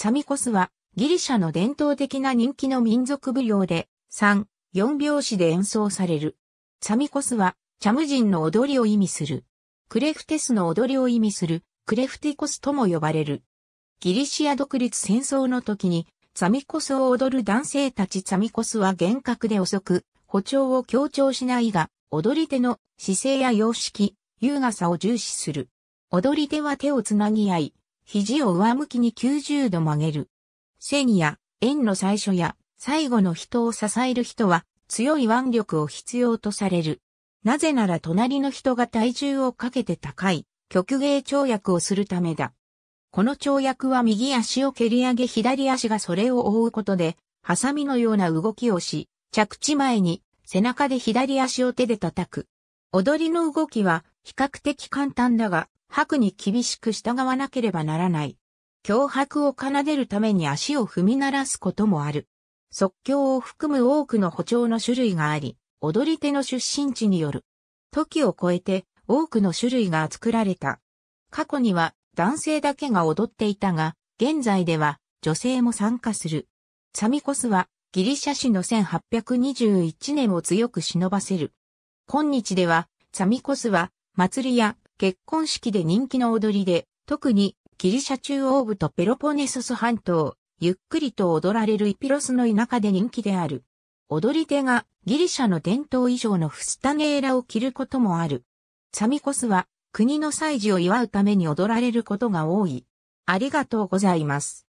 サミコスはギリシャの伝統的な人気の民族舞踊で3、4拍子で演奏される。サミコスはチャム人の踊りを意味する。クレフテスの踊りを意味するクレフティコスとも呼ばれる。ギリシア独立戦争の時にサミコスを踊る男性たちサミコスは厳格で遅く、歩調を強調しないが、踊り手の姿勢や様式、優雅さを重視する。踊り手は手をつなぎ合い、肘を上向きに90度曲げる。線や円の最初や最後の人を支える人は強い腕力を必要とされる。なぜなら隣の人が体重をかけて高い曲芸跳躍をするためだ。この跳躍は右足を蹴り上げ左足がそれを覆うことで、ハサミのような動きをし、着地前に背中で左足を手で叩く。踊りの動きは比較的簡単だが、白に厳しく従わなければならない。脅迫を奏でるために足を踏み鳴らすこともある。即興を含む多くの歩調の種類があり、踊り手の出身地による。時を超えて多くの種類が作られた。過去には男性だけが踊っていたが、現在では女性も参加する。サミコスはギリシャ史の1821年を強く忍ばせる。今日ではサミコスは祭りや結婚式で人気の踊りで、特にギリシャ中央部とペロポネソス半島、ゆっくりと踊られるイピロスの田舎で人気である。踊り手がギリシャの伝統以上のフスタネーラを着ることもある。サミコスは国の祭事を祝うために踊られることが多い。ありがとうございます。